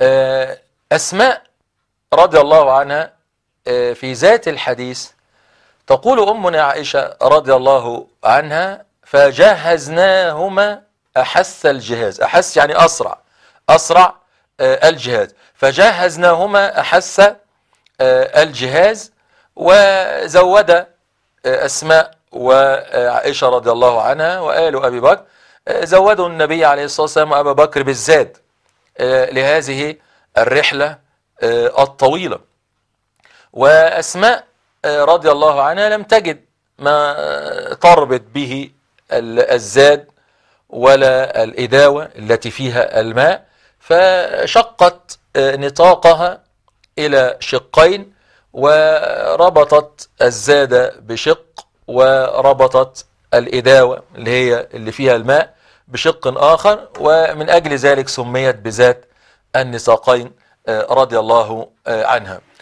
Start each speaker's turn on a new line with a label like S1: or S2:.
S1: آه، أسماء رضي الله عنها آه، في ذات الحديث تقول أمنا عائشة رضي الله عنها فجهزناهما أحس الجهاز أحس يعني أسرع أسرع آه، الجهاز فجهزناهما أحس الجهاز وزود أسماء وعائشة رضي الله عنها وآل أبي بكر زودوا النبي عليه الصلاة والسلام وأبا بكر بالزاد آه، لهذه الرحلة آه، الطويلة وأسماء آه، رضي الله عنها لم تجد ما تربط به الزاد ولا الإداوة التي فيها الماء فشقت نطاقها إلى شقين وربطت الزاد بشق وربطت الإداوة اللي هي اللي فيها الماء بشق آخر ومن أجل ذلك سميت بذات النساقين آه، رضي الله آه، عنها